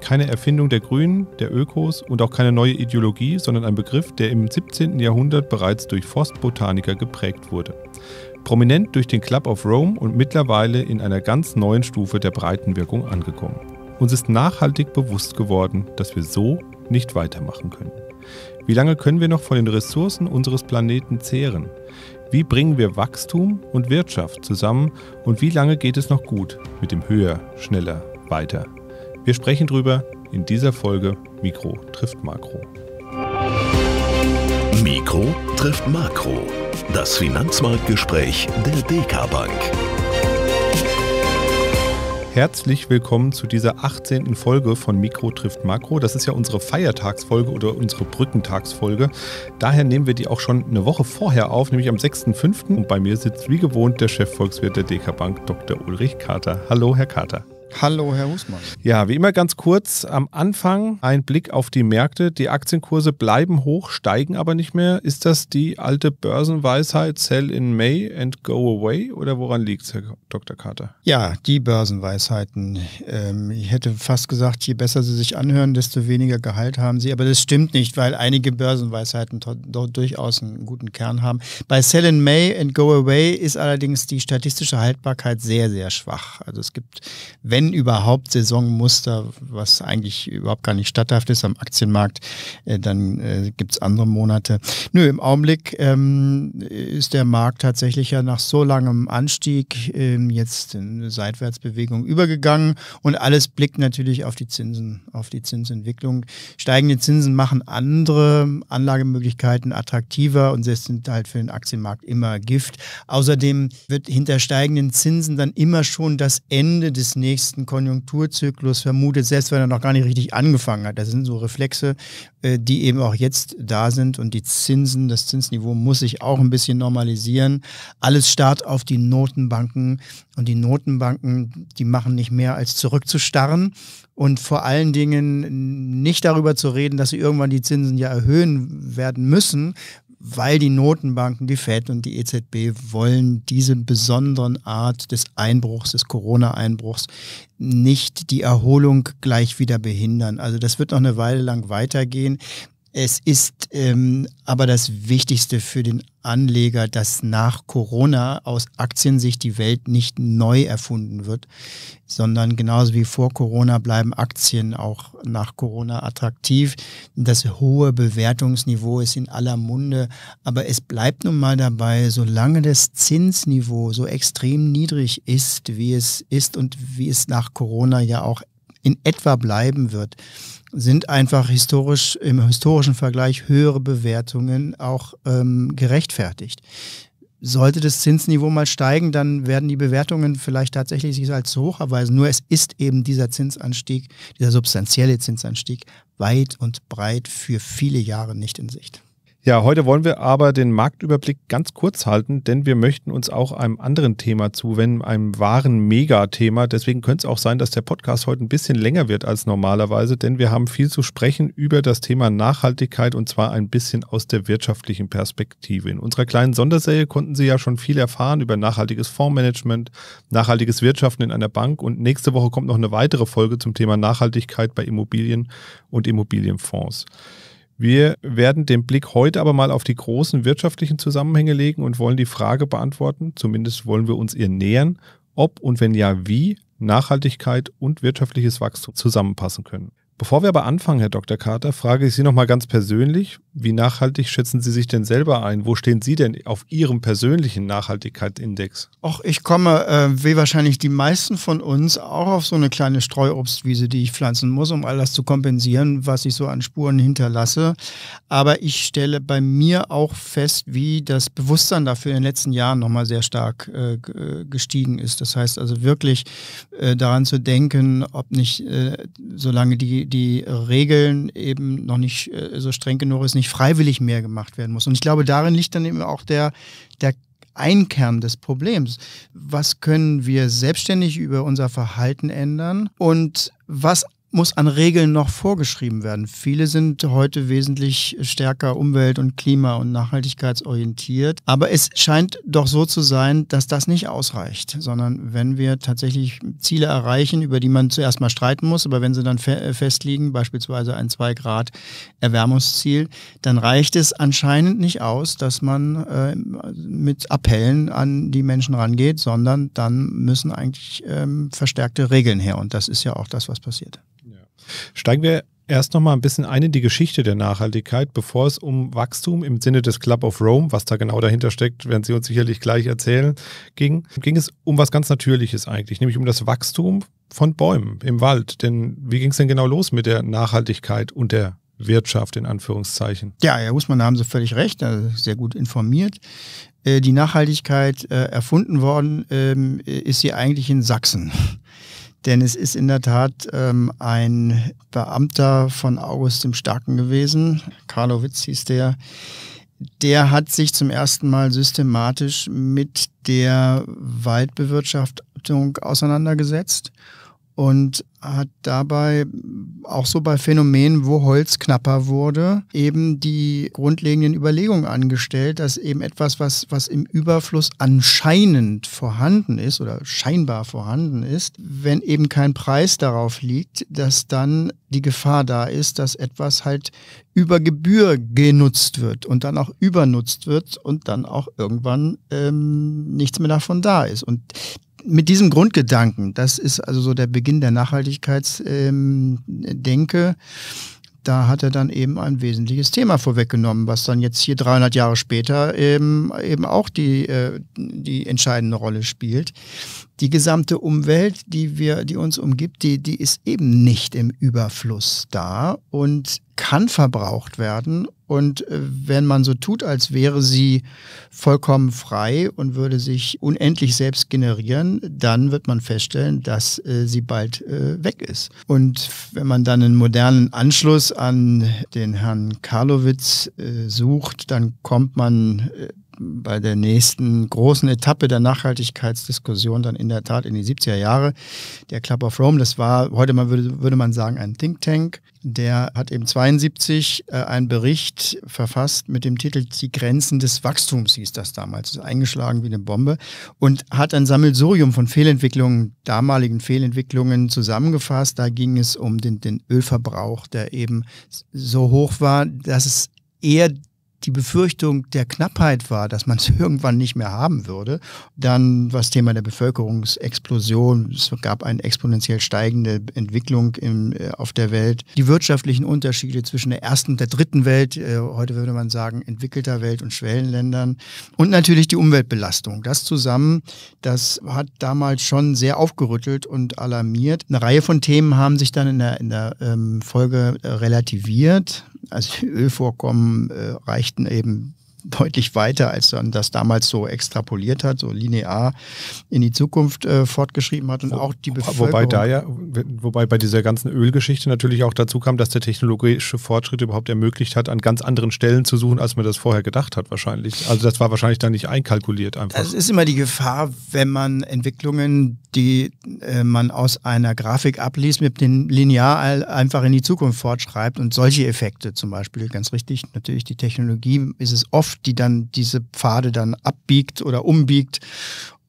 keine Erfindung der Grünen, der Ökos und auch keine neue Ideologie, sondern ein Begriff, der im 17. Jahrhundert bereits durch Forstbotaniker geprägt wurde. Prominent durch den Club of Rome und mittlerweile in einer ganz neuen Stufe der Breitenwirkung angekommen. Uns ist nachhaltig bewusst geworden, dass wir so nicht weitermachen können. Wie lange können wir noch von den Ressourcen unseres Planeten zehren? Wie bringen wir Wachstum und Wirtschaft zusammen und wie lange geht es noch gut mit dem Höher, Schneller, Weiter? Wir sprechen drüber in dieser Folge Mikro trifft Makro. Mikro trifft Makro. Das Finanzmarktgespräch der DK Bank. Herzlich willkommen zu dieser 18. Folge von Mikro trifft Makro. Das ist ja unsere Feiertagsfolge oder unsere Brückentagsfolge. Daher nehmen wir die auch schon eine Woche vorher auf, nämlich am 6.5. Und bei mir sitzt wie gewohnt der Chefvolkswirt der DK Bank, Dr. Ulrich Kater. Hallo, Herr Kater. Hallo, Herr Husmann. Ja, wie immer ganz kurz am Anfang ein Blick auf die Märkte. Die Aktienkurse bleiben hoch, steigen aber nicht mehr. Ist das die alte Börsenweisheit, sell in May and go away? Oder woran liegt es, Herr Dr. Carter? Ja, die Börsenweisheiten. Ähm, ich hätte fast gesagt, je besser sie sich anhören, desto weniger Gehalt haben sie. Aber das stimmt nicht, weil einige Börsenweisheiten dort durchaus einen guten Kern haben. Bei sell in May and go away ist allerdings die statistische Haltbarkeit sehr, sehr schwach. Also es gibt, wenn wenn überhaupt Saisonmuster, was eigentlich überhaupt gar nicht statthaft ist am Aktienmarkt, äh, dann äh, gibt es andere Monate. Nö, im Augenblick ähm, ist der Markt tatsächlich ja nach so langem Anstieg ähm, jetzt in eine Seitwärtsbewegung übergegangen und alles blickt natürlich auf die Zinsen, auf die Zinsentwicklung. Steigende Zinsen machen andere Anlagemöglichkeiten attraktiver und sind halt für den Aktienmarkt immer Gift. Außerdem wird hinter steigenden Zinsen dann immer schon das Ende des nächsten ersten Konjunkturzyklus vermutet, selbst wenn er noch gar nicht richtig angefangen hat. Das sind so Reflexe, äh, die eben auch jetzt da sind und die Zinsen, das Zinsniveau muss sich auch ein bisschen normalisieren. Alles starrt auf die Notenbanken und die Notenbanken, die machen nicht mehr als zurückzustarren und vor allen Dingen nicht darüber zu reden, dass sie irgendwann die Zinsen ja erhöhen werden müssen, weil die Notenbanken, die Fed und die EZB wollen diese besonderen Art des Einbruchs, des Corona-Einbruchs, nicht die Erholung gleich wieder behindern. Also das wird noch eine Weile lang weitergehen. Es ist ähm, aber das Wichtigste für den Anleger, dass nach Corona aus Aktiensicht die Welt nicht neu erfunden wird, sondern genauso wie vor Corona bleiben Aktien auch nach Corona attraktiv. Das hohe Bewertungsniveau ist in aller Munde, aber es bleibt nun mal dabei, solange das Zinsniveau so extrem niedrig ist, wie es ist und wie es nach Corona ja auch in etwa bleiben wird, sind einfach historisch im historischen Vergleich höhere Bewertungen auch ähm, gerechtfertigt. Sollte das Zinsniveau mal steigen, dann werden die Bewertungen vielleicht tatsächlich sich als zu hoch erweisen. Nur es ist eben dieser Zinsanstieg, dieser substanzielle Zinsanstieg weit und breit für viele Jahre nicht in Sicht. Ja, heute wollen wir aber den Marktüberblick ganz kurz halten, denn wir möchten uns auch einem anderen Thema zuwenden, einem wahren Megathema. Deswegen könnte es auch sein, dass der Podcast heute ein bisschen länger wird als normalerweise, denn wir haben viel zu sprechen über das Thema Nachhaltigkeit und zwar ein bisschen aus der wirtschaftlichen Perspektive. In unserer kleinen Sonderserie konnten Sie ja schon viel erfahren über nachhaltiges Fondsmanagement, nachhaltiges Wirtschaften in einer Bank und nächste Woche kommt noch eine weitere Folge zum Thema Nachhaltigkeit bei Immobilien und Immobilienfonds. Wir werden den Blick heute aber mal auf die großen wirtschaftlichen Zusammenhänge legen und wollen die Frage beantworten, zumindest wollen wir uns ihr nähern, ob und wenn ja, wie Nachhaltigkeit und wirtschaftliches Wachstum zusammenpassen können. Bevor wir aber anfangen, Herr Dr. Carter, frage ich Sie nochmal ganz persönlich, wie nachhaltig schätzen Sie sich denn selber ein? Wo stehen Sie denn auf Ihrem persönlichen Nachhaltigkeitsindex? Och, ich komme, äh, wie wahrscheinlich die meisten von uns, auch auf so eine kleine Streuobstwiese, die ich pflanzen muss, um all das zu kompensieren, was ich so an Spuren hinterlasse. Aber ich stelle bei mir auch fest, wie das Bewusstsein dafür in den letzten Jahren nochmal sehr stark äh, äh, gestiegen ist. Das heißt also wirklich äh, daran zu denken, ob nicht, äh, solange die die Regeln eben noch nicht äh, so streng genug ist, nicht freiwillig mehr gemacht werden muss. Und ich glaube, darin liegt dann eben auch der, der Einkern des Problems. Was können wir selbstständig über unser Verhalten ändern und was muss an Regeln noch vorgeschrieben werden. Viele sind heute wesentlich stärker umwelt- und klima- und nachhaltigkeitsorientiert. Aber es scheint doch so zu sein, dass das nicht ausreicht, sondern wenn wir tatsächlich Ziele erreichen, über die man zuerst mal streiten muss, aber wenn sie dann fe äh, festliegen, beispielsweise ein 2-Grad-Erwärmungsziel, dann reicht es anscheinend nicht aus, dass man äh, mit Appellen an die Menschen rangeht, sondern dann müssen eigentlich äh, verstärkte Regeln her. Und das ist ja auch das, was passiert. Steigen wir erst noch mal ein bisschen ein in die Geschichte der Nachhaltigkeit, bevor es um Wachstum im Sinne des Club of Rome, was da genau dahinter steckt, werden Sie uns sicherlich gleich erzählen, ging. Ging es um was ganz Natürliches eigentlich, nämlich um das Wachstum von Bäumen im Wald. Denn wie ging es denn genau los mit der Nachhaltigkeit und der Wirtschaft in Anführungszeichen? Ja, Herr Husmann, da haben Sie völlig recht, also sehr gut informiert. Äh, die Nachhaltigkeit äh, erfunden worden ähm, ist sie eigentlich in Sachsen. Denn es ist in der Tat ähm, ein Beamter von August dem Starken gewesen, Karlowitz hieß der, der hat sich zum ersten Mal systematisch mit der Waldbewirtschaftung auseinandergesetzt und hat dabei auch so bei Phänomenen, wo Holz knapper wurde, eben die grundlegenden Überlegungen angestellt, dass eben etwas, was, was im Überfluss anscheinend vorhanden ist oder scheinbar vorhanden ist, wenn eben kein Preis darauf liegt, dass dann die Gefahr da ist, dass etwas halt über Gebühr genutzt wird und dann auch übernutzt wird und dann auch irgendwann ähm, nichts mehr davon da ist. Und mit diesem Grundgedanken, das ist also so der Beginn der Nachhaltigkeitsdenke, da hat er dann eben ein wesentliches Thema vorweggenommen, was dann jetzt hier 300 Jahre später eben, eben auch die, äh, die entscheidende Rolle spielt. Die gesamte Umwelt, die, wir, die uns umgibt, die, die ist eben nicht im Überfluss da und kann verbraucht werden und äh, wenn man so tut, als wäre sie vollkommen frei und würde sich unendlich selbst generieren, dann wird man feststellen, dass äh, sie bald äh, weg ist. Und wenn man dann einen modernen Anschluss an den Herrn Karlowitz sucht, dann kommt man bei der nächsten großen Etappe der Nachhaltigkeitsdiskussion dann in der Tat in die 70er Jahre. Der Club of Rome, das war, heute man würde, würde man sagen, ein Think Tank. Der hat eben 72 äh, einen Bericht verfasst mit dem Titel Die Grenzen des Wachstums, hieß das damals. ist eingeschlagen wie eine Bombe und hat ein Sammelsurium von Fehlentwicklungen, damaligen Fehlentwicklungen zusammengefasst. Da ging es um den, den Ölverbrauch, der eben so hoch war, dass es eher die Befürchtung der Knappheit war, dass man es irgendwann nicht mehr haben würde. Dann war das Thema der Bevölkerungsexplosion. Es gab eine exponentiell steigende Entwicklung im, äh, auf der Welt. Die wirtschaftlichen Unterschiede zwischen der ersten und der dritten Welt, äh, heute würde man sagen entwickelter Welt und Schwellenländern. Und natürlich die Umweltbelastung. Das zusammen, das hat damals schon sehr aufgerüttelt und alarmiert. Eine Reihe von Themen haben sich dann in der, in der ähm, Folge äh, relativiert. Also Ölvorkommen äh, reichten eben deutlich weiter, als man das damals so extrapoliert hat, so linear in die Zukunft äh, fortgeschrieben hat und Wo, auch die Bevölkerung. Wobei da ja, wobei bei dieser ganzen Ölgeschichte natürlich auch dazu kam, dass der technologische Fortschritt überhaupt ermöglicht hat, an ganz anderen Stellen zu suchen, als man das vorher gedacht hat wahrscheinlich. Also das war wahrscheinlich dann nicht einkalkuliert einfach. Es ist immer die Gefahr, wenn man Entwicklungen, die äh, man aus einer Grafik abliest, mit dem Linear einfach in die Zukunft fortschreibt und solche Effekte zum Beispiel, ganz richtig, natürlich die Technologie ist es oft Kraft, die dann diese Pfade dann abbiegt oder umbiegt.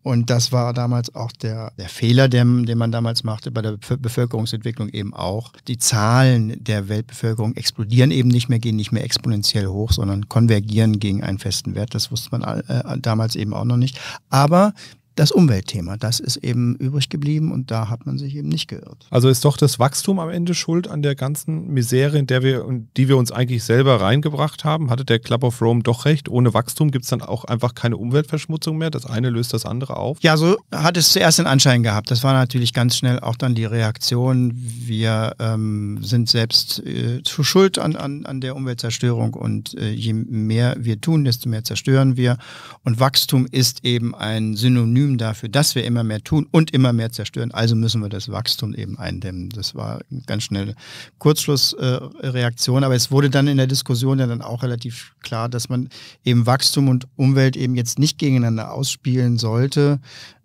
Und das war damals auch der, der Fehler, den, den man damals machte bei der Bevölkerungsentwicklung eben auch. Die Zahlen der Weltbevölkerung explodieren eben nicht mehr, gehen nicht mehr exponentiell hoch, sondern konvergieren gegen einen festen Wert. Das wusste man äh, damals eben auch noch nicht. Aber das Umweltthema, das ist eben übrig geblieben und da hat man sich eben nicht geirrt. Also ist doch das Wachstum am Ende schuld an der ganzen Misere, in der wir, die wir uns eigentlich selber reingebracht haben? Hatte der Club of Rome doch recht? Ohne Wachstum gibt es dann auch einfach keine Umweltverschmutzung mehr? Das eine löst das andere auf? Ja, so hat es zuerst den Anschein gehabt. Das war natürlich ganz schnell auch dann die Reaktion. Wir ähm, sind selbst äh, zu schuld an, an, an der Umweltzerstörung und äh, je mehr wir tun, desto mehr zerstören wir. Und Wachstum ist eben ein Synonym Unternehmen dafür, dass wir immer mehr tun und immer mehr zerstören. Also müssen wir das Wachstum eben eindämmen. Das war eine ganz schnelle Kurzschlussreaktion. Äh, Aber es wurde dann in der Diskussion ja dann auch relativ klar, dass man eben Wachstum und Umwelt eben jetzt nicht gegeneinander ausspielen sollte,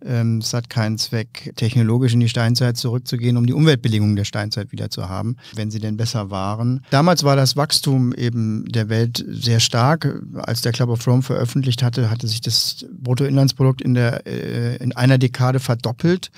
ähm, es hat keinen Zweck, technologisch in die Steinzeit zurückzugehen, um die Umweltbedingungen der Steinzeit wieder zu haben, wenn sie denn besser waren. Damals war das Wachstum eben der Welt sehr stark. Als der Club of Rome veröffentlicht hatte, hatte sich das Bruttoinlandsprodukt in, der, äh, in einer Dekade verdoppelt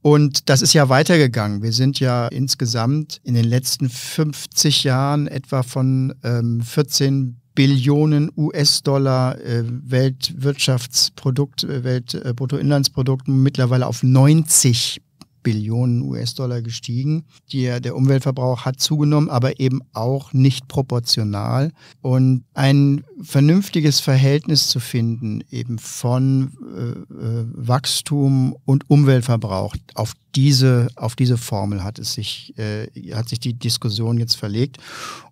und das ist ja weitergegangen. Wir sind ja insgesamt in den letzten 50 Jahren etwa von ähm, 14 Billionen US-Dollar äh, Weltwirtschaftsprodukt, äh, Weltbruttoinlandsprodukt äh, mittlerweile auf 90 Billionen US-Dollar gestiegen. Die, äh, der Umweltverbrauch hat zugenommen, aber eben auch nicht proportional. Und ein vernünftiges Verhältnis zu finden, eben von äh, äh, Wachstum und Umweltverbrauch, auf diese, auf diese Formel hat, es sich, äh, hat sich die Diskussion jetzt verlegt.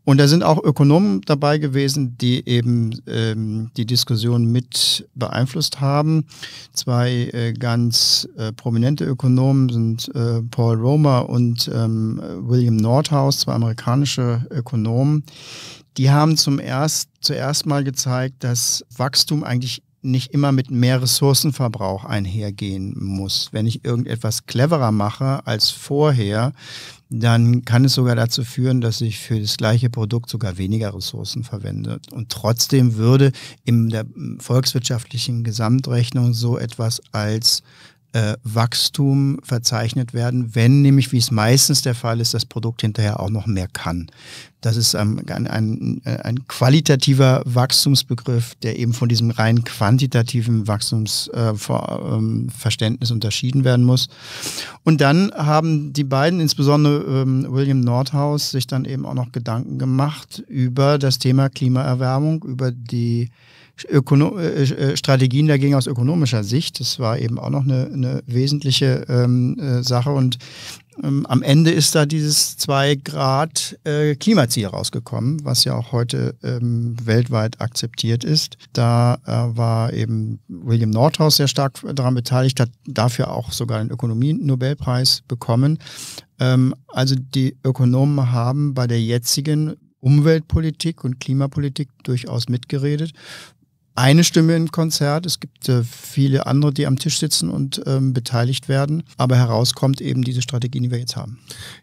Und da sind auch Ökonomen dabei gewesen, die eben ähm, die Diskussion mit beeinflusst haben. Zwei äh, ganz äh, prominente Ökonomen sind äh, Paul Romer und ähm, William Nordhaus, zwei amerikanische Ökonomen. Die haben zum erst, zuerst mal gezeigt, dass Wachstum eigentlich nicht immer mit mehr Ressourcenverbrauch einhergehen muss. Wenn ich irgendetwas cleverer mache als vorher, dann kann es sogar dazu führen, dass ich für das gleiche Produkt sogar weniger Ressourcen verwende. Und trotzdem würde in der hm, volkswirtschaftlichen Gesamtrechnung so etwas als äh, Wachstum verzeichnet werden, wenn nämlich, wie es meistens der Fall ist, das Produkt hinterher auch noch mehr kann. Das ist ähm, ein, ein, ein, qualitativer Wachstumsbegriff, der eben von diesem rein quantitativen Wachstumsverständnis äh, ähm, unterschieden werden muss. Und dann haben die beiden, insbesondere ähm, William Nordhaus, sich dann eben auch noch Gedanken gemacht über das Thema Klimaerwärmung, über die Ökono äh, äh, äh, Strategien dagegen aus ökonomischer Sicht. Das war eben auch noch eine, eine wesentliche ähm, äh, Sache. Und ähm, am Ende ist da dieses 2-Grad-Klimaziel äh, rausgekommen, was ja auch heute ähm, weltweit akzeptiert ist. Da äh, war eben William Nordhaus sehr stark daran beteiligt, hat dafür auch sogar den Ökonomie-Nobelpreis bekommen. Ähm, also die Ökonomen haben bei der jetzigen Umweltpolitik und Klimapolitik durchaus mitgeredet eine Stimme im Konzert. Es gibt äh, viele andere, die am Tisch sitzen und ähm, beteiligt werden. Aber herauskommt eben diese Strategie, die wir jetzt haben.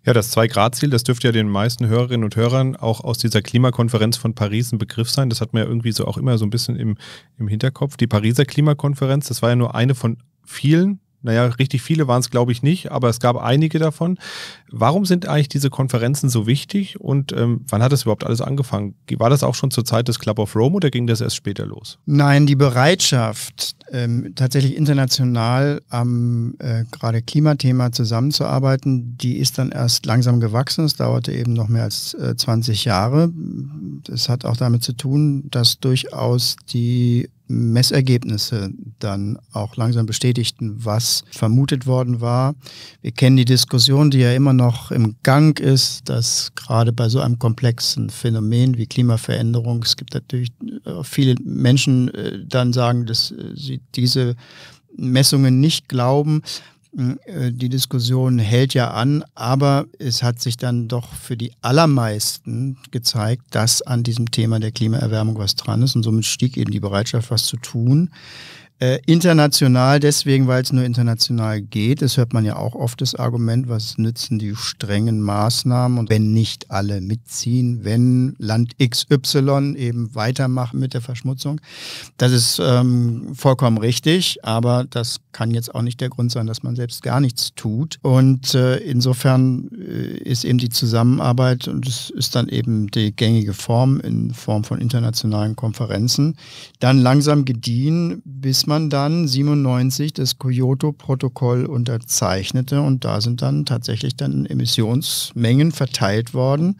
Ja, das Zwei-Grad-Ziel, das dürfte ja den meisten Hörerinnen und Hörern auch aus dieser Klimakonferenz von Paris ein Begriff sein. Das hat man ja irgendwie so auch immer so ein bisschen im, im Hinterkopf. Die Pariser Klimakonferenz, das war ja nur eine von vielen naja, richtig viele waren es, glaube ich, nicht, aber es gab einige davon. Warum sind eigentlich diese Konferenzen so wichtig und ähm, wann hat das überhaupt alles angefangen? War das auch schon zur Zeit des Club of Rome oder ging das erst später los? Nein, die Bereitschaft, ähm, tatsächlich international am äh, gerade Klimathema zusammenzuarbeiten, die ist dann erst langsam gewachsen. Es dauerte eben noch mehr als äh, 20 Jahre. Das hat auch damit zu tun, dass durchaus die Messergebnisse dann auch langsam bestätigten, was vermutet worden war. Wir kennen die Diskussion, die ja immer noch im Gang ist, dass gerade bei so einem komplexen Phänomen wie Klimaveränderung, es gibt natürlich äh, viele Menschen äh, dann sagen, dass äh, sie diese Messungen nicht glauben. Hm, äh, die Diskussion hält ja an, aber es hat sich dann doch für die allermeisten gezeigt, dass an diesem Thema der Klimaerwärmung was dran ist und somit stieg eben die Bereitschaft, was zu tun. Äh, international deswegen, weil es nur international geht. Das hört man ja auch oft das Argument, was nützen die strengen Maßnahmen und wenn nicht alle mitziehen, wenn Land XY eben weitermacht mit der Verschmutzung. Das ist ähm, vollkommen richtig, aber das kann jetzt auch nicht der Grund sein, dass man selbst gar nichts tut. Und äh, insofern äh, ist eben die Zusammenarbeit und es ist dann eben die gängige Form in Form von internationalen Konferenzen dann langsam gediehen, bis man man dann 97 das Kyoto-Protokoll unterzeichnete und da sind dann tatsächlich dann Emissionsmengen verteilt worden.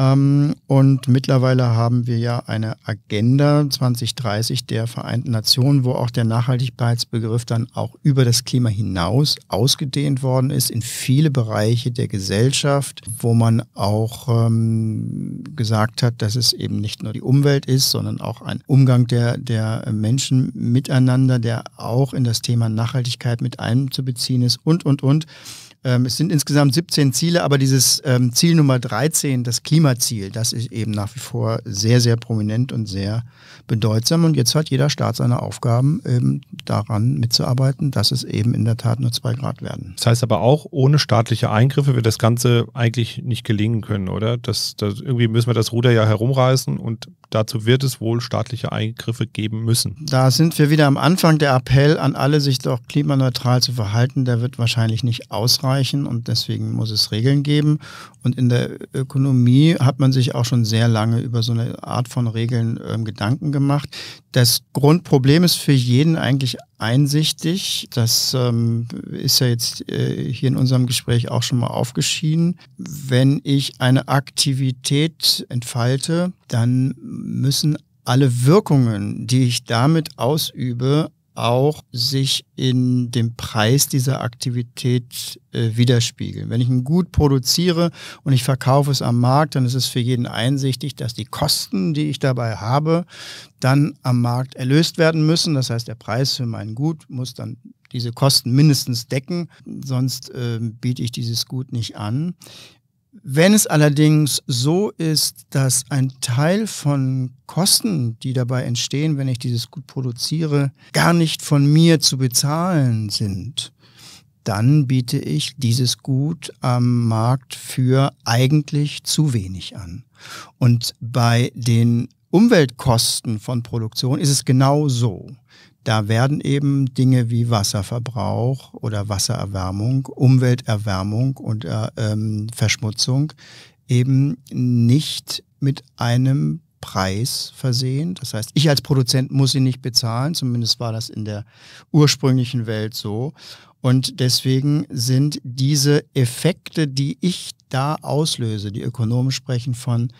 Ähm, und mittlerweile haben wir ja eine Agenda 2030 der Vereinten Nationen, wo auch der Nachhaltigkeitsbegriff dann auch über das Klima hinaus ausgedehnt worden ist in viele Bereiche der Gesellschaft, wo man auch ähm, gesagt hat, dass es eben nicht nur die Umwelt ist, sondern auch ein Umgang der, der Menschen miteinander, der auch in das Thema Nachhaltigkeit mit einzubeziehen ist und, und, und. Ähm, es sind insgesamt 17 Ziele, aber dieses ähm, Ziel Nummer 13, das Klimaziel, das ist eben nach wie vor sehr, sehr prominent und sehr bedeutsam. Und jetzt hat jeder Staat seine Aufgaben, eben ähm, daran mitzuarbeiten, dass es eben in der Tat nur zwei Grad werden. Das heißt aber auch, ohne staatliche Eingriffe wird das Ganze eigentlich nicht gelingen können, oder? Das, das, irgendwie müssen wir das Ruder ja herumreißen und dazu wird es wohl staatliche Eingriffe geben müssen. Da sind wir wieder am Anfang. Der Appell an alle, sich doch klimaneutral zu verhalten, der wird wahrscheinlich nicht ausreichen ausreichen und deswegen muss es Regeln geben. Und in der Ökonomie hat man sich auch schon sehr lange über so eine Art von Regeln äh, Gedanken gemacht. Das Grundproblem ist für jeden eigentlich einsichtig. Das ähm, ist ja jetzt äh, hier in unserem Gespräch auch schon mal aufgeschieden. Wenn ich eine Aktivität entfalte, dann müssen alle Wirkungen, die ich damit ausübe, auch sich in dem Preis dieser Aktivität äh, widerspiegeln. Wenn ich ein gut produziere und ich verkaufe es am Markt, dann ist es für jeden einsichtig, dass die Kosten, die ich dabei habe, dann am Markt erlöst werden müssen. Das heißt, der Preis für mein Gut muss dann diese Kosten mindestens decken, sonst äh, biete ich dieses Gut nicht an. Wenn es allerdings so ist, dass ein Teil von Kosten, die dabei entstehen, wenn ich dieses Gut produziere, gar nicht von mir zu bezahlen sind, dann biete ich dieses Gut am Markt für eigentlich zu wenig an. Und bei den Umweltkosten von Produktion ist es genau so da werden eben Dinge wie Wasserverbrauch oder Wassererwärmung, Umwelterwärmung und äh, ähm, Verschmutzung eben nicht mit einem Preis versehen. Das heißt, ich als Produzent muss sie nicht bezahlen, zumindest war das in der ursprünglichen Welt so. Und deswegen sind diese Effekte, die ich da auslöse, die Ökonomen sprechen von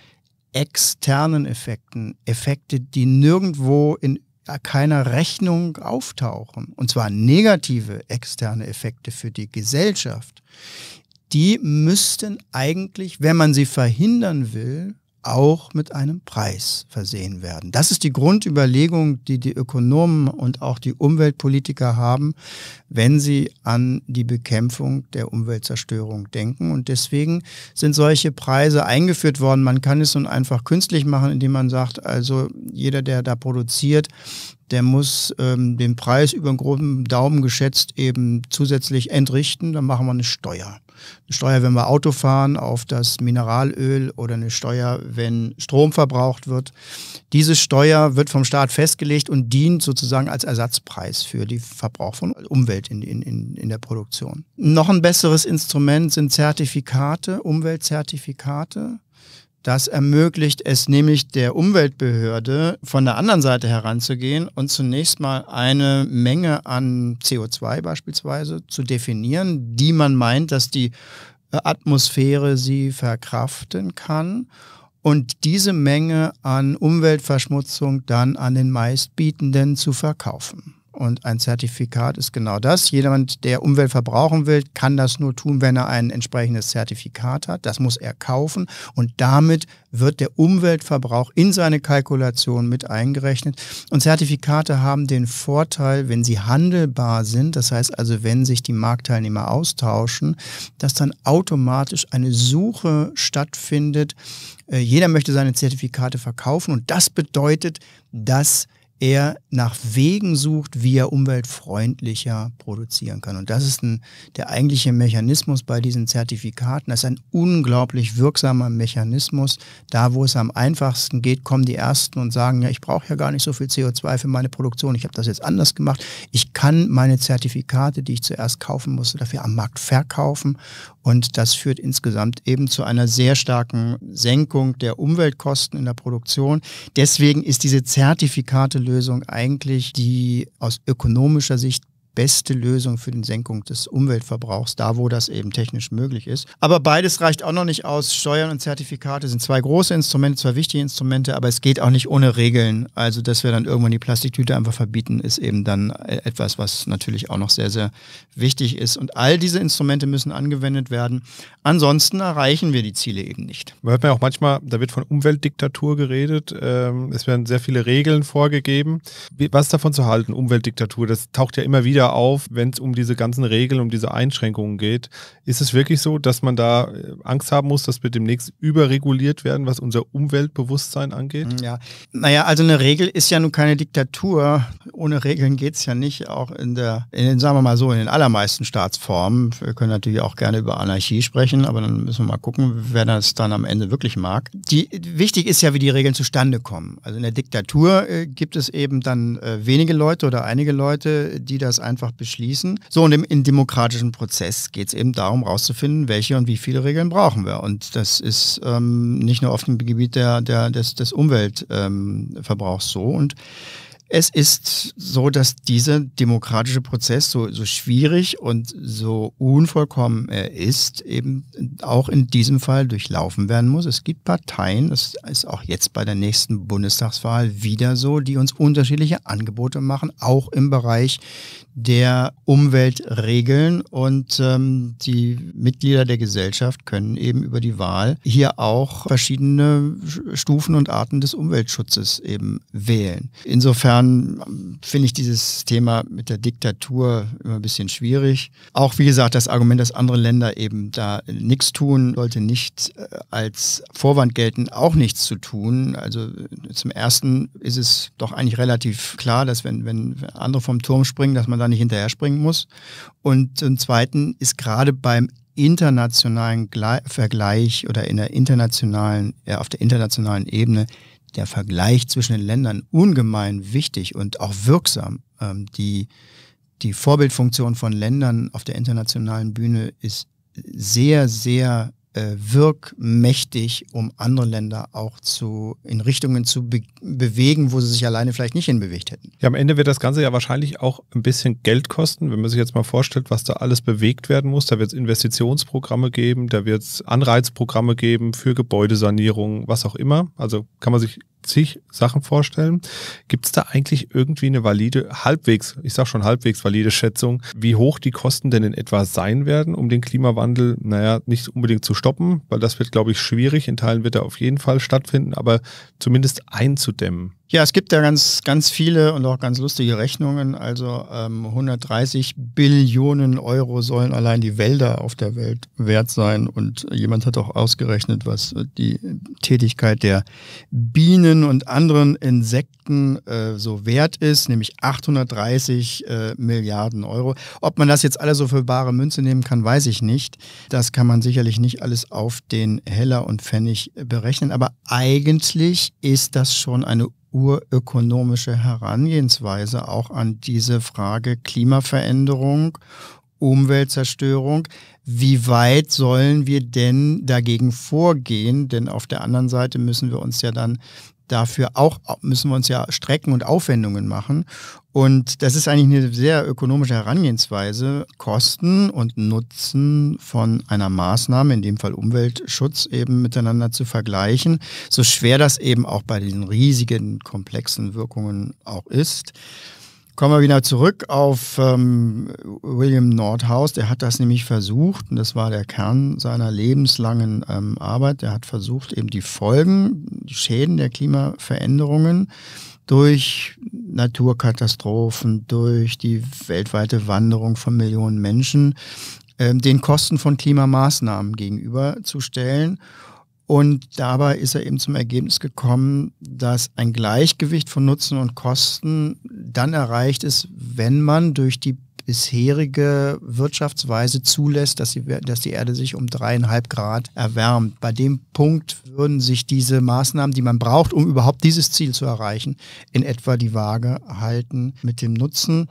externen Effekten, Effekte, die nirgendwo in keiner Rechnung auftauchen. Und zwar negative externe Effekte für die Gesellschaft. Die müssten eigentlich, wenn man sie verhindern will, auch mit einem Preis versehen werden. Das ist die Grundüberlegung, die die Ökonomen und auch die Umweltpolitiker haben, wenn sie an die Bekämpfung der Umweltzerstörung denken. Und deswegen sind solche Preise eingeführt worden. Man kann es nun einfach künstlich machen, indem man sagt, also jeder, der da produziert, der muss ähm, den Preis über einen groben Daumen geschätzt eben zusätzlich entrichten. Dann machen wir eine Steuer. Eine Steuer, wenn wir Auto fahren, auf das Mineralöl oder eine Steuer, wenn Strom verbraucht wird. Diese Steuer wird vom Staat festgelegt und dient sozusagen als Ersatzpreis für den Verbrauch von Umwelt in, in, in der Produktion. Noch ein besseres Instrument sind Zertifikate, Umweltzertifikate. Das ermöglicht es nämlich der Umweltbehörde, von der anderen Seite heranzugehen und zunächst mal eine Menge an CO2 beispielsweise zu definieren, die man meint, dass die äh, Atmosphäre sie verkraften kann und diese Menge an Umweltverschmutzung dann an den meistbietenden zu verkaufen. Und ein Zertifikat ist genau das. Jemand, der Umwelt verbrauchen will, kann das nur tun, wenn er ein entsprechendes Zertifikat hat. Das muss er kaufen. Und damit wird der Umweltverbrauch in seine Kalkulation mit eingerechnet. Und Zertifikate haben den Vorteil, wenn sie handelbar sind, das heißt also, wenn sich die Marktteilnehmer austauschen, dass dann automatisch eine Suche stattfindet. Äh, jeder möchte seine Zertifikate verkaufen. Und das bedeutet, dass er nach Wegen sucht, wie er umweltfreundlicher produzieren kann. Und das ist ein, der eigentliche Mechanismus bei diesen Zertifikaten. Das ist ein unglaublich wirksamer Mechanismus. Da, wo es am einfachsten geht, kommen die Ersten und sagen, ja, ich brauche ja gar nicht so viel CO2 für meine Produktion. Ich habe das jetzt anders gemacht. Ich kann meine Zertifikate, die ich zuerst kaufen musste, dafür am Markt verkaufen. Und das führt insgesamt eben zu einer sehr starken Senkung der Umweltkosten in der Produktion. Deswegen ist diese Zertifikate Lösung eigentlich die aus ökonomischer Sicht beste Lösung für die Senkung des Umweltverbrauchs, da wo das eben technisch möglich ist. Aber beides reicht auch noch nicht aus. Steuern und Zertifikate sind zwei große Instrumente, zwei wichtige Instrumente, aber es geht auch nicht ohne Regeln. Also, dass wir dann irgendwann die Plastiktüte einfach verbieten, ist eben dann äh, etwas, was natürlich auch noch sehr, sehr wichtig ist. Und all diese Instrumente müssen angewendet werden. Ansonsten erreichen wir die Ziele eben nicht. Man hört man ja auch manchmal, da wird von Umweltdiktatur geredet. Ähm, es werden sehr viele Regeln vorgegeben. Was davon zu halten, Umweltdiktatur, das taucht ja immer wieder auf, wenn es um diese ganzen Regeln, um diese Einschränkungen geht. Ist es wirklich so, dass man da äh, Angst haben muss, dass wir demnächst überreguliert werden, was unser Umweltbewusstsein angeht? Hm, ja, naja, also eine Regel ist ja nun keine Diktatur. Ohne Regeln geht es ja nicht, auch in der, in den, sagen wir mal so, in den allermeisten Staatsformen. Wir können natürlich auch gerne über Anarchie sprechen, aber dann müssen wir mal gucken, wer das dann am Ende wirklich mag. Die, wichtig ist ja, wie die Regeln zustande kommen. Also in der Diktatur äh, gibt es eben dann äh, wenige Leute oder einige Leute, die das einfach einfach beschließen. So, und im, im demokratischen Prozess geht es eben darum, rauszufinden, welche und wie viele Regeln brauchen wir. Und das ist ähm, nicht nur auf dem Gebiet der, der, des, des Umweltverbrauchs ähm, so. Und es ist so, dass dieser demokratische Prozess, so, so schwierig und so unvollkommen er ist, eben auch in diesem Fall durchlaufen werden muss. Es gibt Parteien, das ist auch jetzt bei der nächsten Bundestagswahl wieder so, die uns unterschiedliche Angebote machen, auch im Bereich der Umweltregeln und ähm, die Mitglieder der Gesellschaft können eben über die Wahl hier auch verschiedene Stufen und Arten des Umweltschutzes eben wählen. Insofern ähm, finde ich dieses Thema mit der Diktatur immer ein bisschen schwierig. Auch wie gesagt, das Argument, dass andere Länder eben da nichts tun, sollte nicht äh, als Vorwand gelten, auch nichts zu tun. Also zum Ersten ist es doch eigentlich relativ klar, dass wenn, wenn andere vom Turm springen, dass man dann nicht hinterher springen muss. Und zum Zweiten ist gerade beim internationalen Gle Vergleich oder in der internationalen, ja, auf der internationalen Ebene der Vergleich zwischen den Ländern ungemein wichtig und auch wirksam. Ähm, die, die Vorbildfunktion von Ländern auf der internationalen Bühne ist sehr, sehr äh, wirkmächtig, um andere Länder auch zu, in Richtungen zu be bewegen, wo sie sich alleine vielleicht nicht hinbewegt hätten. Ja, am Ende wird das Ganze ja wahrscheinlich auch ein bisschen Geld kosten, wenn man sich jetzt mal vorstellt, was da alles bewegt werden muss. Da wird es Investitionsprogramme geben, da wird es Anreizprogramme geben für Gebäudesanierung, was auch immer. Also kann man sich zig Sachen vorstellen. Gibt es da eigentlich irgendwie eine valide, halbwegs, ich sag schon halbwegs valide Schätzung, wie hoch die Kosten denn in etwa sein werden, um den Klimawandel, naja, nicht unbedingt zu stoppen, weil das wird, glaube ich, schwierig. In Teilen wird er auf jeden Fall stattfinden, aber zumindest einzudämmen. Ja, es gibt ja ganz, ganz viele und auch ganz lustige Rechnungen. Also ähm, 130 Billionen Euro sollen allein die Wälder auf der Welt wert sein. Und jemand hat auch ausgerechnet, was äh, die Tätigkeit der Bienen und anderen Insekten äh, so wert ist, nämlich 830 äh, Milliarden Euro. Ob man das jetzt alle so für bare Münze nehmen kann, weiß ich nicht. Das kann man sicherlich nicht alles auf den Heller und Pfennig berechnen. Aber eigentlich ist das schon eine urökonomische Herangehensweise auch an diese Frage Klimaveränderung, Umweltzerstörung. Wie weit sollen wir denn dagegen vorgehen? Denn auf der anderen Seite müssen wir uns ja dann dafür auch, müssen wir uns ja strecken und Aufwendungen machen. Und das ist eigentlich eine sehr ökonomische Herangehensweise, Kosten und Nutzen von einer Maßnahme, in dem Fall Umweltschutz, eben miteinander zu vergleichen, so schwer das eben auch bei diesen riesigen, komplexen Wirkungen auch ist. Kommen wir wieder zurück auf ähm, William Nordhaus. Der hat das nämlich versucht, und das war der Kern seiner lebenslangen ähm, Arbeit. Der hat versucht, eben die Folgen, die Schäden der Klimaveränderungen durch Naturkatastrophen, durch die weltweite Wanderung von Millionen Menschen, ähm, den Kosten von Klimamaßnahmen gegenüberzustellen. Und dabei ist er eben zum Ergebnis gekommen, dass ein Gleichgewicht von Nutzen und Kosten dann erreicht ist, wenn man durch die bisherige Wirtschaftsweise zulässt, dass die, dass die Erde sich um dreieinhalb Grad erwärmt. Bei dem Punkt würden sich diese Maßnahmen, die man braucht, um überhaupt dieses Ziel zu erreichen, in etwa die Waage halten mit dem Nutzen.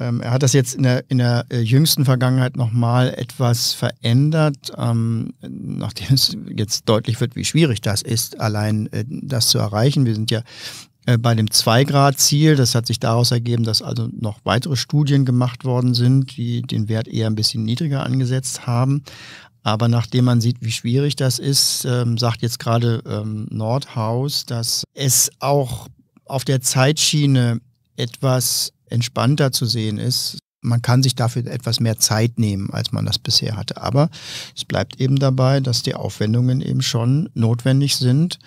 Ähm, er hat das jetzt in der, in der äh, jüngsten Vergangenheit nochmal etwas verändert, ähm, nachdem es jetzt deutlich wird, wie schwierig das ist, allein äh, das zu erreichen. Wir sind ja äh, bei dem 2-Grad-Ziel, das hat sich daraus ergeben, dass also noch weitere Studien gemacht worden sind, die den Wert eher ein bisschen niedriger angesetzt haben. Aber nachdem man sieht, wie schwierig das ist, ähm, sagt jetzt gerade ähm, Nordhaus, dass es auch auf der Zeitschiene etwas entspannter zu sehen ist man kann sich dafür etwas mehr Zeit nehmen, als man das bisher hatte. Aber es bleibt eben dabei, dass die Aufwendungen eben schon notwendig sind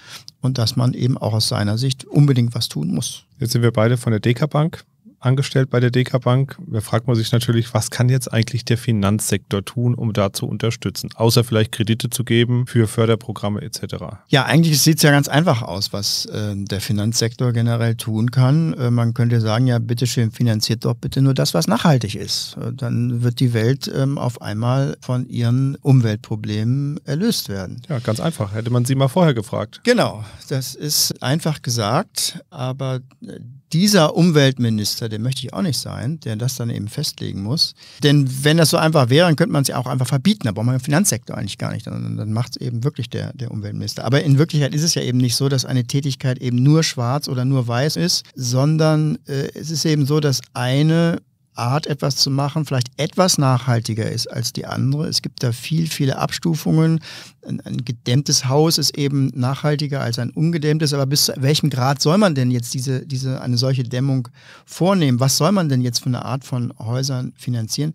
und dass man eben auch aus seiner Sicht unbedingt was tun muss. Jetzt sind wir beide von der Deka Bank angestellt bei der DK Bank. Da fragt man sich natürlich, was kann jetzt eigentlich der Finanzsektor tun, um da zu unterstützen? Außer vielleicht Kredite zu geben für Förderprogramme etc. Ja, eigentlich sieht es ja ganz einfach aus, was äh, der Finanzsektor generell tun kann. Äh, man könnte sagen, ja, bitteschön, finanziert doch bitte nur das, was nachhaltig ist. Äh, dann wird die Welt ähm, auf einmal von ihren Umweltproblemen erlöst werden. Ja, ganz einfach. Hätte man sie mal vorher gefragt. Genau, das ist einfach gesagt, aber äh, dieser Umweltminister, der möchte ich auch nicht sein, der das dann eben festlegen muss. Denn wenn das so einfach wäre, dann könnte man es ja auch einfach verbieten. Da braucht man den Finanzsektor eigentlich gar nicht. Dann, dann macht es eben wirklich der, der Umweltminister. Aber in Wirklichkeit ist es ja eben nicht so, dass eine Tätigkeit eben nur schwarz oder nur weiß ist, sondern äh, es ist eben so, dass eine Art, etwas zu machen, vielleicht etwas nachhaltiger ist als die andere. Es gibt da viel, viele Abstufungen. Ein, ein gedämmtes Haus ist eben nachhaltiger als ein ungedämmtes. Aber bis zu welchem Grad soll man denn jetzt diese, diese, eine solche Dämmung vornehmen? Was soll man denn jetzt für eine Art von Häusern finanzieren?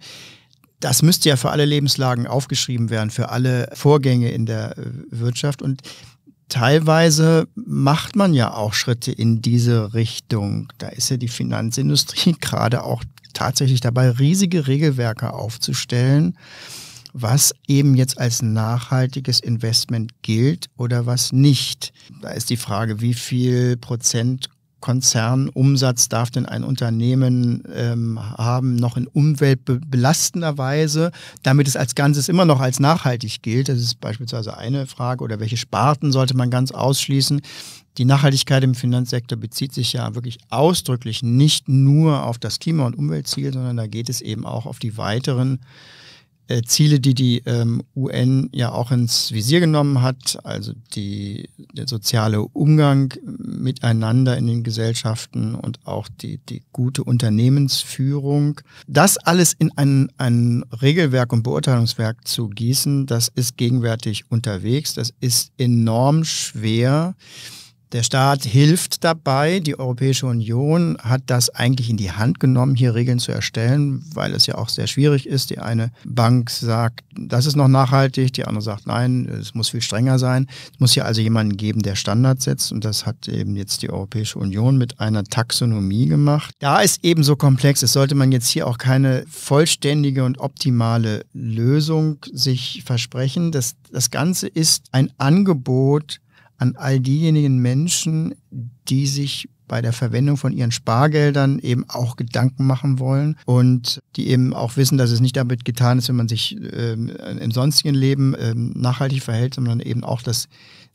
Das müsste ja für alle Lebenslagen aufgeschrieben werden, für alle Vorgänge in der äh, Wirtschaft. Und teilweise macht man ja auch Schritte in diese Richtung. Da ist ja die Finanzindustrie gerade auch tatsächlich dabei, riesige Regelwerke aufzustellen, was eben jetzt als nachhaltiges Investment gilt oder was nicht. Da ist die Frage, wie viel Prozent Konzernumsatz darf denn ein Unternehmen ähm, haben, noch in umweltbelastender Weise, damit es als Ganzes immer noch als nachhaltig gilt? Das ist beispielsweise eine Frage. Oder welche Sparten sollte man ganz ausschließen? die Nachhaltigkeit im Finanzsektor bezieht sich ja wirklich ausdrücklich nicht nur auf das Klima- und Umweltziel, sondern da geht es eben auch auf die weiteren äh, Ziele, die die ähm, UN ja auch ins Visier genommen hat, also die, der soziale Umgang miteinander in den Gesellschaften und auch die, die gute Unternehmensführung. Das alles in ein, ein Regelwerk und Beurteilungswerk zu gießen, das ist gegenwärtig unterwegs, das ist enorm schwer. Der Staat hilft dabei. Die Europäische Union hat das eigentlich in die Hand genommen, hier Regeln zu erstellen, weil es ja auch sehr schwierig ist. Die eine Bank sagt, das ist noch nachhaltig, die andere sagt, nein, es muss viel strenger sein. Es muss hier also jemanden geben, der Standards setzt und das hat eben jetzt die Europäische Union mit einer Taxonomie gemacht. Da ist eben so komplex ist, sollte man jetzt hier auch keine vollständige und optimale Lösung sich versprechen. Das, das Ganze ist ein Angebot an all diejenigen Menschen, die sich bei der Verwendung von ihren Spargeldern eben auch Gedanken machen wollen und die eben auch wissen, dass es nicht damit getan ist, wenn man sich ähm, im sonstigen Leben ähm, nachhaltig verhält, sondern eben auch das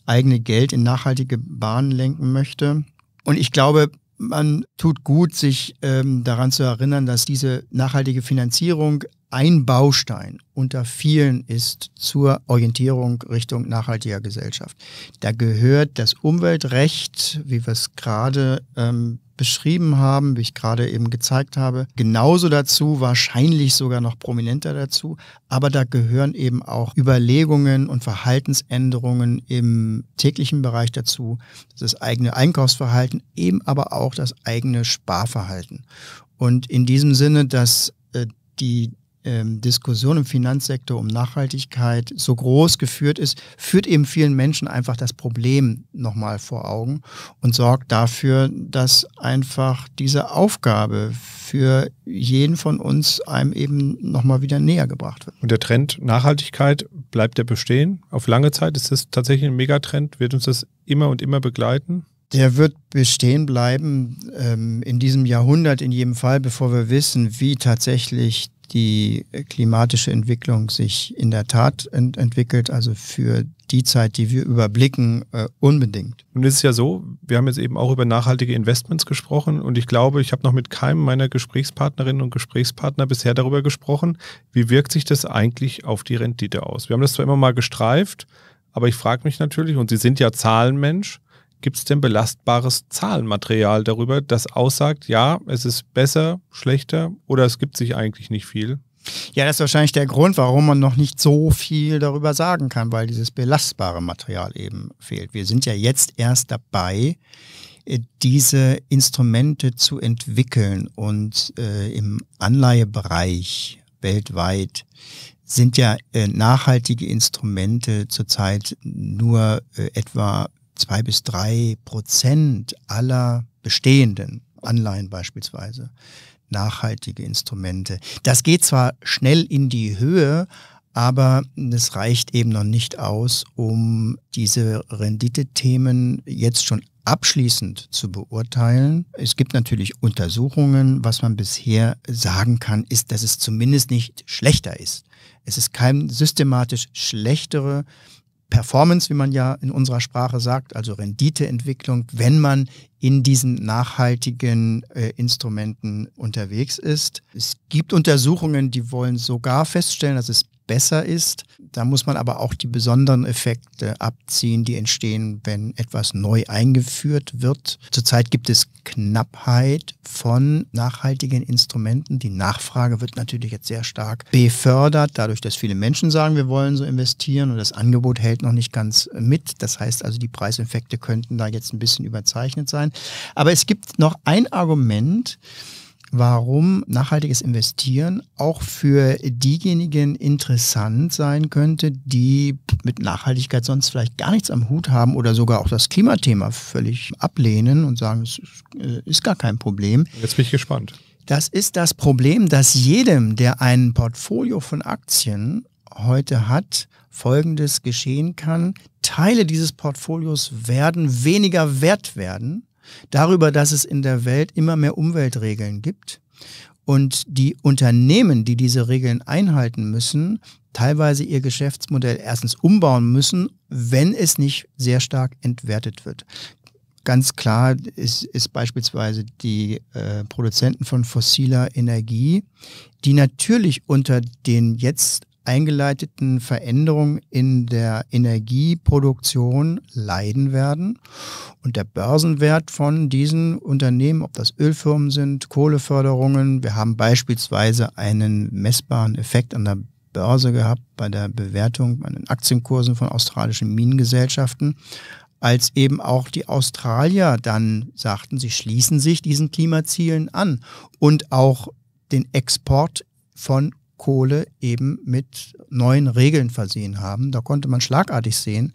eigene Geld in nachhaltige Bahnen lenken möchte. Und ich glaube, man tut gut, sich ähm, daran zu erinnern, dass diese nachhaltige Finanzierung ein Baustein unter vielen ist zur Orientierung Richtung nachhaltiger Gesellschaft. Da gehört das Umweltrecht, wie wir es gerade ähm, beschrieben haben, wie ich gerade eben gezeigt habe, genauso dazu, wahrscheinlich sogar noch prominenter dazu. Aber da gehören eben auch Überlegungen und Verhaltensänderungen im täglichen Bereich dazu, das eigene Einkaufsverhalten, eben aber auch das eigene Sparverhalten. Und in diesem Sinne, dass äh, die ähm, Diskussion im Finanzsektor um Nachhaltigkeit so groß geführt ist, führt eben vielen Menschen einfach das Problem nochmal vor Augen und sorgt dafür, dass einfach diese Aufgabe für jeden von uns einem eben nochmal wieder näher gebracht wird. Und der Trend Nachhaltigkeit bleibt der bestehen? Auf lange Zeit ist das tatsächlich ein Megatrend? Wird uns das immer und immer begleiten? Der wird bestehen bleiben ähm, in diesem Jahrhundert in jedem Fall, bevor wir wissen, wie tatsächlich die klimatische Entwicklung sich in der Tat ent entwickelt, also für die Zeit, die wir überblicken, äh, unbedingt. Nun ist es ja so, wir haben jetzt eben auch über nachhaltige Investments gesprochen und ich glaube, ich habe noch mit keinem meiner Gesprächspartnerinnen und Gesprächspartner bisher darüber gesprochen, wie wirkt sich das eigentlich auf die Rendite aus. Wir haben das zwar immer mal gestreift, aber ich frage mich natürlich, und Sie sind ja Zahlenmensch, Gibt es denn belastbares Zahlenmaterial darüber, das aussagt, ja, es ist besser, schlechter oder es gibt sich eigentlich nicht viel? Ja, das ist wahrscheinlich der Grund, warum man noch nicht so viel darüber sagen kann, weil dieses belastbare Material eben fehlt. Wir sind ja jetzt erst dabei, äh, diese Instrumente zu entwickeln und äh, im Anleihebereich weltweit sind ja äh, nachhaltige Instrumente zurzeit nur äh, etwa zwei bis drei Prozent aller bestehenden Anleihen beispielsweise nachhaltige Instrumente. Das geht zwar schnell in die Höhe, aber es reicht eben noch nicht aus, um diese Renditethemen jetzt schon abschließend zu beurteilen. Es gibt natürlich Untersuchungen. Was man bisher sagen kann, ist, dass es zumindest nicht schlechter ist. Es ist kein systematisch schlechtere äh, Performance, wie man ja in unserer Sprache sagt, also Renditeentwicklung, wenn man in diesen nachhaltigen äh, Instrumenten unterwegs ist. Es gibt Untersuchungen, die wollen sogar feststellen, dass es besser ist. Da muss man aber auch die besonderen Effekte abziehen, die entstehen, wenn etwas neu eingeführt wird. Zurzeit gibt es Knappheit von nachhaltigen Instrumenten. Die Nachfrage wird natürlich jetzt sehr stark befördert, dadurch, dass viele Menschen sagen, wir wollen so investieren und das Angebot hält noch nicht ganz mit. Das heißt also, die Preiseffekte könnten da jetzt ein bisschen überzeichnet sein. Aber es gibt noch ein Argument, warum nachhaltiges Investieren auch für diejenigen interessant sein könnte, die mit Nachhaltigkeit sonst vielleicht gar nichts am Hut haben oder sogar auch das Klimathema völlig ablehnen und sagen, es äh, ist gar kein Problem. Jetzt bin ich gespannt. Das ist das Problem, dass jedem, der ein Portfolio von Aktien heute hat, Folgendes geschehen kann. Teile dieses Portfolios werden weniger wert werden darüber, dass es in der Welt immer mehr Umweltregeln gibt und die Unternehmen, die diese Regeln einhalten müssen, teilweise ihr Geschäftsmodell erstens umbauen müssen, wenn es nicht sehr stark entwertet wird. Ganz klar ist, ist beispielsweise die äh, Produzenten von fossiler Energie, die natürlich unter den jetzt eingeleiteten Veränderungen in der Energieproduktion leiden werden. Und der Börsenwert von diesen Unternehmen, ob das Ölfirmen sind, Kohleförderungen, wir haben beispielsweise einen messbaren Effekt an der Börse gehabt bei der Bewertung, bei den Aktienkursen von australischen Minengesellschaften, als eben auch die Australier dann sagten, sie schließen sich diesen Klimazielen an und auch den Export von Kohle eben mit neuen Regeln versehen haben. Da konnte man schlagartig sehen,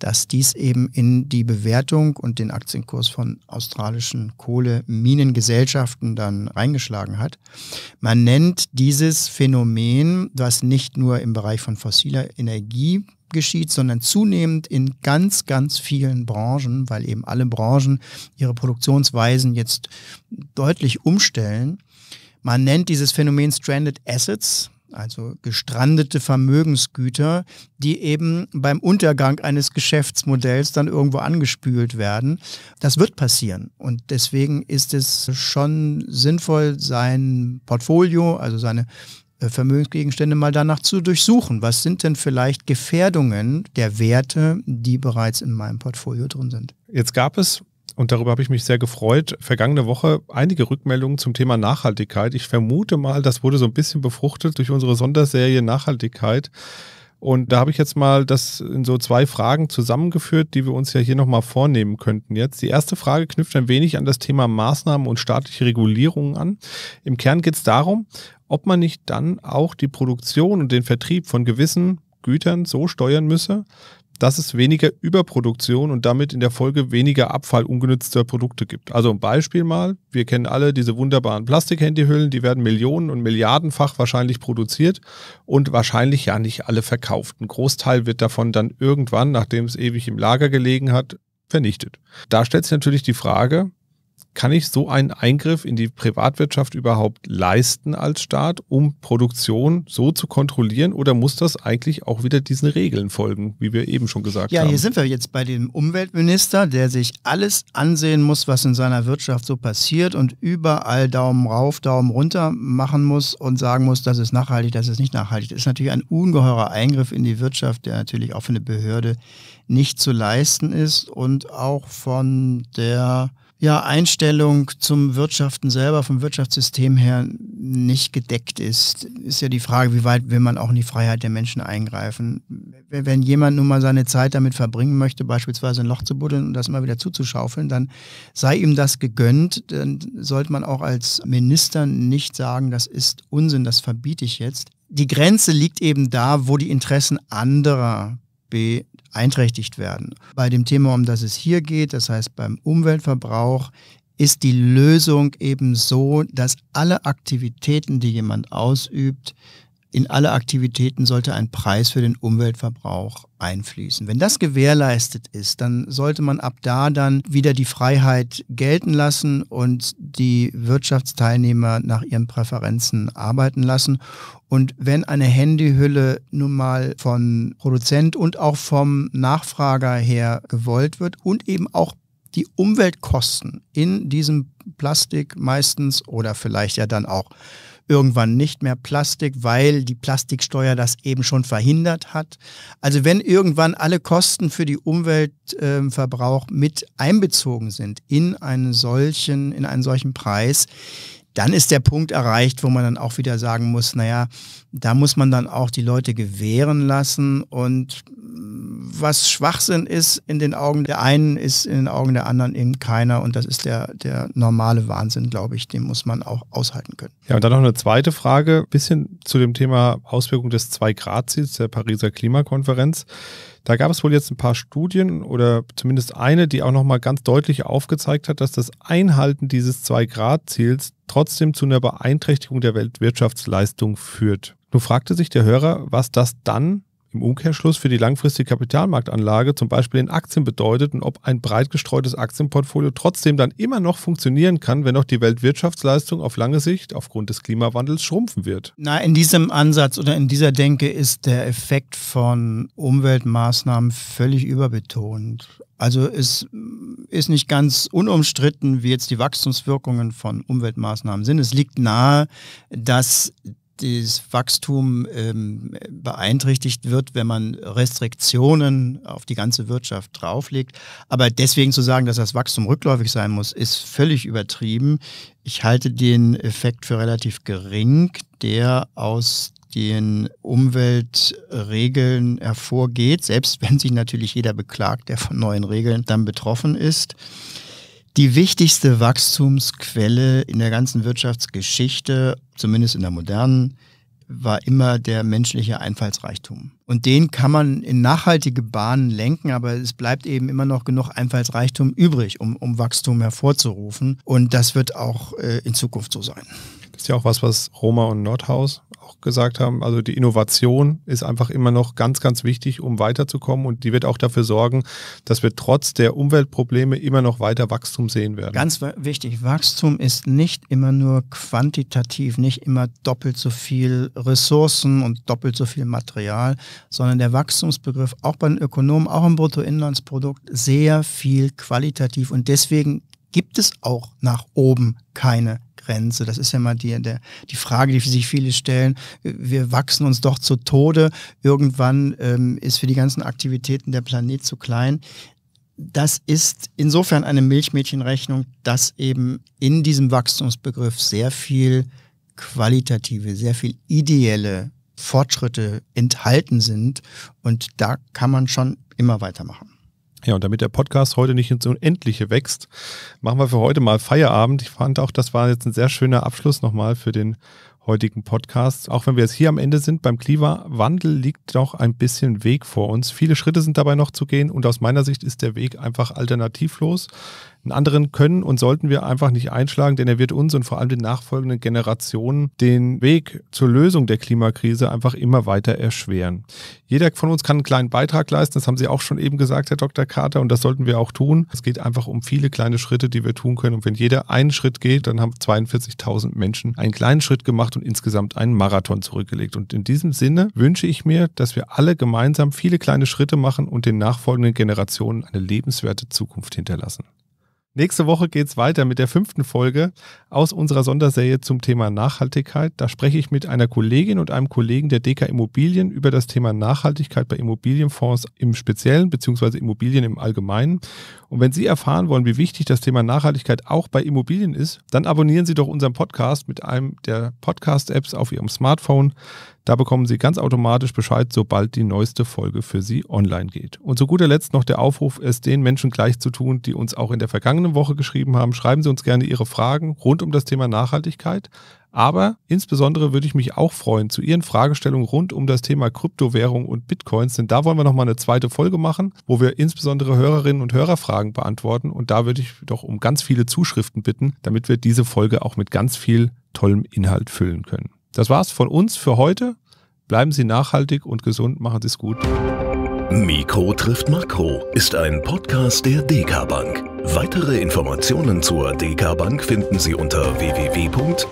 dass dies eben in die Bewertung und den Aktienkurs von australischen Kohleminengesellschaften dann reingeschlagen hat. Man nennt dieses Phänomen, was nicht nur im Bereich von fossiler Energie geschieht, sondern zunehmend in ganz, ganz vielen Branchen, weil eben alle Branchen ihre Produktionsweisen jetzt deutlich umstellen, man nennt dieses Phänomen Stranded Assets, also gestrandete Vermögensgüter, die eben beim Untergang eines Geschäftsmodells dann irgendwo angespült werden. Das wird passieren und deswegen ist es schon sinnvoll, sein Portfolio, also seine äh, Vermögensgegenstände mal danach zu durchsuchen. Was sind denn vielleicht Gefährdungen der Werte, die bereits in meinem Portfolio drin sind? Jetzt gab es und darüber habe ich mich sehr gefreut, vergangene Woche einige Rückmeldungen zum Thema Nachhaltigkeit. Ich vermute mal, das wurde so ein bisschen befruchtet durch unsere Sonderserie Nachhaltigkeit. Und da habe ich jetzt mal das in so zwei Fragen zusammengeführt, die wir uns ja hier nochmal vornehmen könnten jetzt. Die erste Frage knüpft ein wenig an das Thema Maßnahmen und staatliche Regulierungen an. Im Kern geht es darum, ob man nicht dann auch die Produktion und den Vertrieb von gewissen Gütern so steuern müsse, dass es weniger Überproduktion und damit in der Folge weniger Abfall ungenützter Produkte gibt. Also ein Beispiel mal, wir kennen alle diese wunderbaren Plastikhandyhüllen, die werden Millionen und Milliardenfach wahrscheinlich produziert und wahrscheinlich ja nicht alle verkauft. Ein Großteil wird davon dann irgendwann, nachdem es ewig im Lager gelegen hat, vernichtet. Da stellt sich natürlich die Frage, kann ich so einen Eingriff in die Privatwirtschaft überhaupt leisten als Staat, um Produktion so zu kontrollieren? Oder muss das eigentlich auch wieder diesen Regeln folgen, wie wir eben schon gesagt ja, haben? Ja, hier sind wir jetzt bei dem Umweltminister, der sich alles ansehen muss, was in seiner Wirtschaft so passiert und überall Daumen rauf, Daumen runter machen muss und sagen muss, das ist nachhaltig, das ist nicht nachhaltig. Das ist natürlich ein ungeheurer Eingriff in die Wirtschaft, der natürlich auch für eine Behörde nicht zu leisten ist und auch von der ja, Einstellung zum Wirtschaften selber, vom Wirtschaftssystem her nicht gedeckt ist, ist ja die Frage, wie weit will man auch in die Freiheit der Menschen eingreifen. Wenn jemand nun mal seine Zeit damit verbringen möchte, beispielsweise ein Loch zu buddeln und das immer wieder zuzuschaufeln, dann sei ihm das gegönnt. Dann sollte man auch als Minister nicht sagen, das ist Unsinn, das verbiete ich jetzt. Die Grenze liegt eben da, wo die Interessen anderer be beeinträchtigt werden. Bei dem Thema, um das es hier geht, das heißt beim Umweltverbrauch, ist die Lösung eben so, dass alle Aktivitäten, die jemand ausübt, in alle Aktivitäten sollte ein Preis für den Umweltverbrauch einfließen. Wenn das gewährleistet ist, dann sollte man ab da dann wieder die Freiheit gelten lassen und die Wirtschaftsteilnehmer nach ihren Präferenzen arbeiten lassen. Und wenn eine Handyhülle nun mal von Produzent und auch vom Nachfrager her gewollt wird und eben auch die Umweltkosten in diesem Plastik meistens oder vielleicht ja dann auch irgendwann nicht mehr Plastik, weil die Plastiksteuer das eben schon verhindert hat. Also wenn irgendwann alle Kosten für die Umweltverbrauch ähm, äh, mit einbezogen sind in einen solchen, in einen solchen Preis, dann ist der Punkt erreicht, wo man dann auch wieder sagen muss, naja, da muss man dann auch die Leute gewähren lassen und mm, was Schwachsinn ist in den Augen der einen, ist in den Augen der anderen eben keiner. Und das ist der, der normale Wahnsinn, glaube ich. Den muss man auch aushalten können. Ja, und dann noch eine zweite Frage, bisschen zu dem Thema Auswirkung des Zwei-Grad-Ziels der Pariser Klimakonferenz. Da gab es wohl jetzt ein paar Studien oder zumindest eine, die auch nochmal ganz deutlich aufgezeigt hat, dass das Einhalten dieses zwei grad ziels trotzdem zu einer Beeinträchtigung der Weltwirtschaftsleistung führt. Nun fragte sich der Hörer, was das dann im Umkehrschluss für die langfristige Kapitalmarktanlage, zum Beispiel in Aktien, bedeutet und ob ein breit gestreutes Aktienportfolio trotzdem dann immer noch funktionieren kann, wenn auch die Weltwirtschaftsleistung auf lange Sicht aufgrund des Klimawandels schrumpfen wird. Na, in diesem Ansatz oder in dieser Denke ist der Effekt von Umweltmaßnahmen völlig überbetont. Also es ist nicht ganz unumstritten, wie jetzt die Wachstumswirkungen von Umweltmaßnahmen sind. Es liegt nahe, dass das Wachstum ähm, beeinträchtigt wird, wenn man Restriktionen auf die ganze Wirtschaft drauflegt. Aber deswegen zu sagen, dass das Wachstum rückläufig sein muss, ist völlig übertrieben. Ich halte den Effekt für relativ gering, der aus den Umweltregeln hervorgeht, selbst wenn sich natürlich jeder beklagt, der von neuen Regeln dann betroffen ist die wichtigste Wachstumsquelle in der ganzen Wirtschaftsgeschichte, zumindest in der modernen, war immer der menschliche Einfallsreichtum. Und den kann man in nachhaltige Bahnen lenken, aber es bleibt eben immer noch genug Einfallsreichtum übrig, um, um Wachstum hervorzurufen. Und das wird auch äh, in Zukunft so sein. Das ist ja auch was, was Roma und Nordhaus gesagt haben, also die Innovation ist einfach immer noch ganz, ganz wichtig, um weiterzukommen und die wird auch dafür sorgen, dass wir trotz der Umweltprobleme immer noch weiter Wachstum sehen werden. Ganz wichtig, Wachstum ist nicht immer nur quantitativ, nicht immer doppelt so viel Ressourcen und doppelt so viel Material, sondern der Wachstumsbegriff auch bei den Ökonomen, auch im Bruttoinlandsprodukt sehr viel qualitativ und deswegen gibt es auch nach oben keine Grenze. Das ist ja mal die, der, die Frage, die sich viele stellen. Wir wachsen uns doch zu Tode. Irgendwann ähm, ist für die ganzen Aktivitäten der Planet zu klein. Das ist insofern eine Milchmädchenrechnung, dass eben in diesem Wachstumsbegriff sehr viel qualitative, sehr viel ideelle Fortschritte enthalten sind. Und da kann man schon immer weitermachen. Ja, und damit der Podcast heute nicht ins Unendliche wächst, machen wir für heute mal Feierabend. Ich fand auch, das war jetzt ein sehr schöner Abschluss nochmal für den heutigen Podcast. Auch wenn wir jetzt hier am Ende sind, beim Klimawandel liegt noch ein bisschen Weg vor uns. Viele Schritte sind dabei noch zu gehen und aus meiner Sicht ist der Weg einfach alternativlos. Einen anderen können und sollten wir einfach nicht einschlagen, denn er wird uns und vor allem den nachfolgenden Generationen den Weg zur Lösung der Klimakrise einfach immer weiter erschweren. Jeder von uns kann einen kleinen Beitrag leisten, das haben Sie auch schon eben gesagt, Herr Dr. Carter, und das sollten wir auch tun. Es geht einfach um viele kleine Schritte, die wir tun können. Und wenn jeder einen Schritt geht, dann haben 42.000 Menschen einen kleinen Schritt gemacht und insgesamt einen Marathon zurückgelegt. Und in diesem Sinne wünsche ich mir, dass wir alle gemeinsam viele kleine Schritte machen und den nachfolgenden Generationen eine lebenswerte Zukunft hinterlassen. Nächste Woche geht es weiter mit der fünften Folge aus unserer Sonderserie zum Thema Nachhaltigkeit. Da spreche ich mit einer Kollegin und einem Kollegen der DK Immobilien über das Thema Nachhaltigkeit bei Immobilienfonds im Speziellen beziehungsweise Immobilien im Allgemeinen. Und wenn Sie erfahren wollen, wie wichtig das Thema Nachhaltigkeit auch bei Immobilien ist, dann abonnieren Sie doch unseren Podcast mit einem der Podcast-Apps auf Ihrem Smartphone. Da bekommen Sie ganz automatisch Bescheid, sobald die neueste Folge für Sie online geht. Und zu guter Letzt noch der Aufruf, es den Menschen gleich zu tun, die uns auch in der vergangenen Woche geschrieben haben. Schreiben Sie uns gerne Ihre Fragen rund um das Thema Nachhaltigkeit. Aber insbesondere würde ich mich auch freuen zu Ihren Fragestellungen rund um das Thema Kryptowährung und Bitcoins, denn da wollen wir nochmal eine zweite Folge machen, wo wir insbesondere Hörerinnen und Hörerfragen beantworten. Und da würde ich doch um ganz viele Zuschriften bitten, damit wir diese Folge auch mit ganz viel tollem Inhalt füllen können. Das war's von uns für heute. Bleiben Sie nachhaltig und gesund, machen Sie es gut. Mikro trifft Makro ist ein Podcast der DK Bank. Weitere Informationen zur DK Bank finden Sie unter www.dk.de-dk-gruppe.